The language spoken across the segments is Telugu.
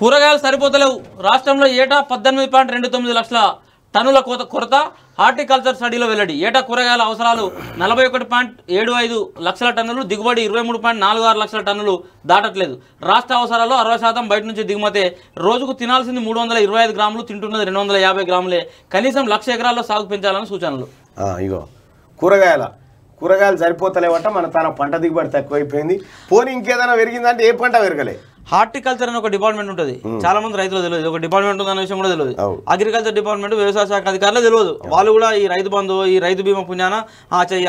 కూరగాయలు సరిపోతలేవు రాష్ట్రంలో ఏటా పద్దెనిమిది పాయింట్ రెండు తొమ్మిది లక్షల టన్నుల కోత కొరత హార్టికల్చర్ స్టడీలో వెల్లడి ఏటా కూరగాయల అవసరాలు నలభై ఒకటి పాయింట్ ఏడు ఐదు లక్షల టన్నులు దిగుబడి ఇరవై మూడు పాయింట్ నాలుగు ఆరు లక్షల టన్నులు దాటట్లేదు రాష్ట్ర అవసరాలు అరవై శాతం బయట నుంచి దిగుమతే రోజుకు తినాల్సింది మూడు వందల ఇరవై ఐదు గ్రాములు తింటున్నది రెండు వందల యాభై గ్రాములే కనీసం లక్ష ఎకరాల్లో సాగు పెంచాలని సూచనలు ఇగో కూరగాయల కూరగాయలు సరిపోతలేవట మన తన పంట దిగుబడి తక్కువైపోయింది పోనీ ఇంకేదైనా పెరిగిందంటే ఏ పంట పెరగలేదు హార్టికల్చర్ అని ఒక డిపార్ట్మెంట్ ఉంటుంది చాలా మంది రైతులు తెలియదు ఒక డిపార్ట్మెంట్ ఉందనే విషయం కూడా తెలియదు అగ్రికల్చర్ డిపార్ట్మెంట్ వ్యవసాయ శాఖ అధికారులు తెలియదు వాళ్ళు కూడా ఈ రైతు బంధు ఈ రైతు బీమా పుణ్యాన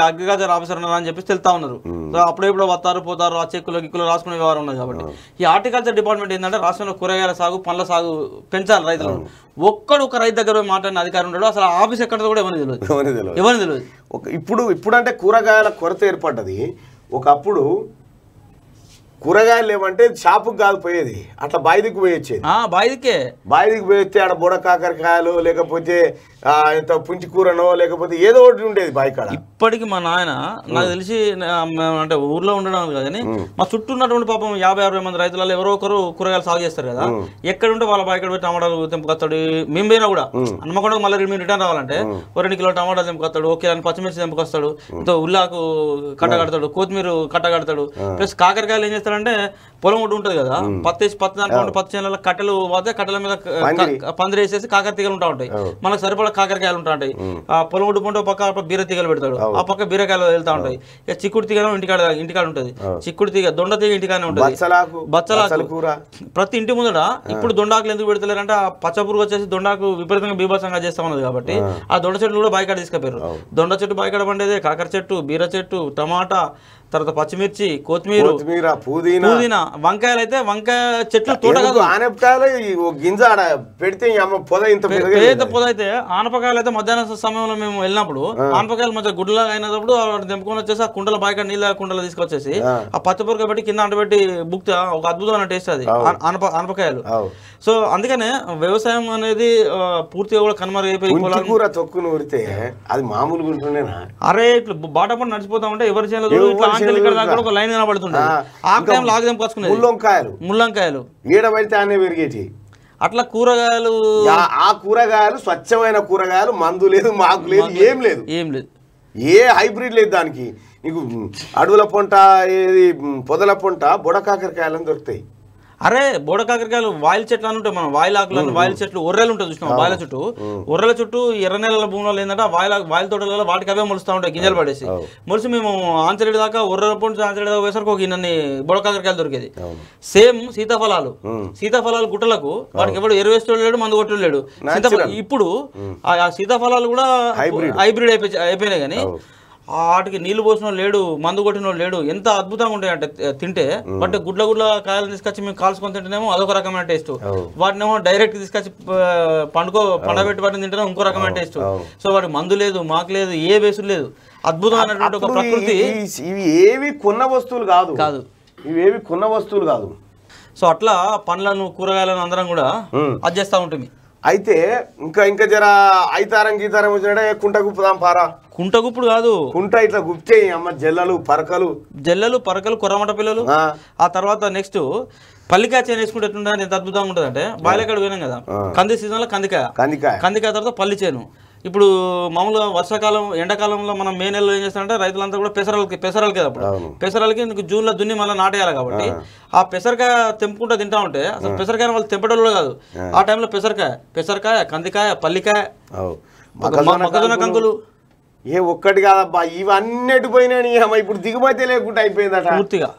అగ్రికల్చర్ ఆఫీసర్ అని చెప్పేసి తెలుతా ఉన్నారు సో అప్పుడెప్పుడు వస్తారు పోతారు ఆ చెక్కులు గిక్కులు రాసుకునే వ్యవహారం ఉన్నది కాబట్టి ఈ హార్టికల్చర్ డిపార్ట్మెంట్ ఏంటంటే రాష్ట్రంలో కూరగాయల సాగు పండ్ల సాగు పెంచాలి రైతులు ఒక్కడు ఒక రైతు దగ్గర మాట్లాడిన అధికారం ఉండడు అసలు ఆఫీస్ ఎక్కడ కూడా ఎవరిని తెలియదు ఎవరిని తెలియదు ఇప్పుడు ఇప్పుడు అంటే కూరగాయల కొరత ఏర్పడ్డది ఒకప్పుడు కూరగాయలు లేవంటే షాపుకి కాదు పోయేది అట్లా బాయిదికి పోయొచ్చేది బాయిదికే బాయిదికి పోయొస్తే ఆడ బుడ కాకరకాయలు లేకపోతే ఇంత పుంచి కూరనో లేకపోతే ఏదో ఒకటి ఉండేది బాయి కాడ ఇప్పటికి మా నాయన నాకు తెలిసి అంటే ఊర్లో ఉండడం కానీ మా చుట్టూ ఉన్నటువంటి పాపం యాభై అరవై మంది రైతుల ఎవరో ఒకరు కూరగాయలు సాగు చేస్తారు కదా ఎక్కడ ఉంటే వాళ్ళ బాయి పోయి టమాటాలు తెంపుకొస్తాడు మేము పోయినా కూడా అనుకోకుండా మళ్ళీ మేము రిటర్న్ రావాలంటే ఒక రెండు కిలో టమాటాలు తెంపుకొస్తాడు ఓకే అని పచ్చిమిర్చి తెంపుకొస్తాడు ఇంత ఉల్లాకు కట్ట కడతాడు కొత్తిమీర కట్ట కడతాడు ప్లస్ కాకరకాయలు ఏం చేస్తారు చేస్తారంటే పొలం ఒకటి ఉంటుంది కదా పత్తి పత్తి దాంట్లో పత్తి చేనుల కట్టెలు పోతే కట్టెల మీద పందిరి వేసేసి కాకర తీగలు ఉంటా ఉంటాయి మనకు సరిపడా కాకరకాయలు ఉంటా ఉంటాయి ఆ పొలం ఒడ్డుకుంటే పక్క బీర తీగలు పెడతాడు ఆ పక్క బీరకాయలు వెళ్తా ఉంటాయి ఇక చిక్కుడు తీగలు ఇంటికాడ ఇంటికాడ ఉంటుంది చిక్కుడు తీగ దొండ తీగ ఇంటికానే ఉంటుంది బచ్చలాకు ప్రతి ఇంటి ముందర ఇప్పుడు దొండాకులు ఎందుకు పెడతలేరు అంటే ఆ పచ్చపురుగు వచ్చేసి దొండాకు విపరీతంగా బీభత్సంగా చేస్తా ఉన్నది కాబట్టి ఆ దొండ చెట్లు కూడా బాయికాడ తీసుకుపోయారు దొండ చెట్టు బాయికాడ పండేదే కాకర చెట్టు బీర చెట్టు టమాటా తర్వాత పచ్చిమిర్చి కొత్తిమీర పుదీనా వంకాయలు అయితే వంకాయ చెట్లు తోట పెడితే పొద అయితే ఆనపకాయలు అయితే మధ్యాహ్నం సమయంలో మేము వెళ్ళినప్పుడు ఆనపకాయలు మధ్య గుడ్ల అయినప్పుడు తెంపుకొని వచ్చేసి ఆ కుండల బాయిక నీళ్ళ కుండలు తీసుకొచ్చేసి ఆ పచ్చపొరక పెట్టి కింద అంటబెట్టి బుక్త ఒక అద్భుతమైన టేస్ట్ అది ఆనపకాయలు సో అందుకనే వ్యవసాయం అనేది పూర్తిగా కూడా కనుమరుగైపోయి కూర అరే ఇట్లా బాటపడి నడిచిపోతా ఉంటే ఎవరి ఇట్లా లైన్ ముల్లంకాయలు అట్లా కూరగాయలు ఆ కూరగాయలు స్వచ్ఛమైన కూరగాయలు మందు లేదు మాకు లేదు ఏం లేదు ఏం లేదు ఏ హైబ్రిడ్ లేదు దానికి నీకు అడవుల పొంట ఏది పొదల పొంట బుడకాకరకాయలను దొరుకుతాయి అరే బోడ కాకరకాయలు వాయిల్ చెట్లు అని ఉంటాయి మనం వాయిల్ ఆకులు వాయిల్ చెట్లు ఒర్రెలు ఉంటాయి చూసిన వాయిల చుట్టూ ఒర్రెల చుట్టూ ఎర్ర నెలల భూములు ఏంటంటే వాయిల వాయిల తోటలలో వాటికి అవే మొలుస్తూ ఉంటాయి గింజలు పడేసి మొలిసి మేము ఆంచలేడు దాకా ఒర్రెల పొంచి ఆంచలేడు దాకా వేసరికి ఒక ఇన్ని బోడ కాకరకాయలు దొరికేది సేమ్ సీతాఫలాలు సీతాఫలాలు గుట్టలకు వాటికి ఎవడు ఎరువేస్తూ లేడు మందు కొట్టు లేడు ఇప్పుడు ఆ సీతాఫలాలు కూడా హైబ్రిడ్ అయిపోయి అయిపోయినాయి కానీ ఆ ఆటకి నీళ్లు పోసిన లేడు మందు కొట్టిన లేడు ఎంత అద్భుతంగా ఉంటాయంటే తింటే బట్ గుడ్ల గుడ్ల కాయలు తీసుకొచ్చి మేము కాల్చుకొని తింటేనేమో అదొక రకమైన టేస్ట్ వాటినేమో డైరెక్ట్ తీసుకొచ్చి పండుకో పండబెట్టి వాటిని తింటే ఇంకో రకమైన టేస్ట్ సో వాటి మందు లేదు మాకు లేదు ఏ బేసు లేదు అద్భుతమైనటువంటి ఒక ప్రకృతి ఇవి ఏవి కొన్న వస్తువులు కాదు కాదు ఇవి ఏవి కొన్న వస్తువులు కాదు సో అట్లా పండ్లను కూరగాయలను అందరం కూడా చేస్తూ ఉంటుంది అయితే ఇంకా ఇంకా జర ఐతారం గీతారం వచ్చినట్టే కుంట గుప్పుదాం పారా కుంట గుప్పుడు కాదు కుంట ఇట్లా గుప్తే అమ్మ జల్లలు పరకలు జల్లలు పరకలు కుర్రమట పిల్లలు ఆ తర్వాత నెక్స్ట్ పల్లికాయ చేను వేసుకుంటే ఎట్లుంటే ఎంత అద్భుతంగా ఉంటుంది అంటే బాయిలకాడ పోయినాం కదా కంది సీజన్లో కందికాయ కందికాయ కందికాయ తర్వాత పల్లి చేను ఇప్పుడు మామూలుగా వర్షాకాలం ఎండాకాలంలో మనం మే నెలలో ఏం చేస్తామంటే రైతులంతా కూడా పెసరాలకి పెసరాలకి అప్పుడు పెసరాలకి జూన్ జూన్లో దున్ని మళ్ళీ నాటేయాలి కాబట్టి ఆ పెసరకాయ తెంపుకుంటూ తింటా ఉంటే అసలు పెసరకాయ వాళ్ళు తెంపడంలో కాదు ఆ టైంలో పెసరకాయ పెసరకాయ కందికాయ పల్లికాయ మొక్కజొన్న కంకులు ఏ ఒక్కటి కాదబ్బా ఇవన్నీ పోయినా ఇప్పుడు దిగుమతి లేకుండా అయిపోయిందట పూర్తిగా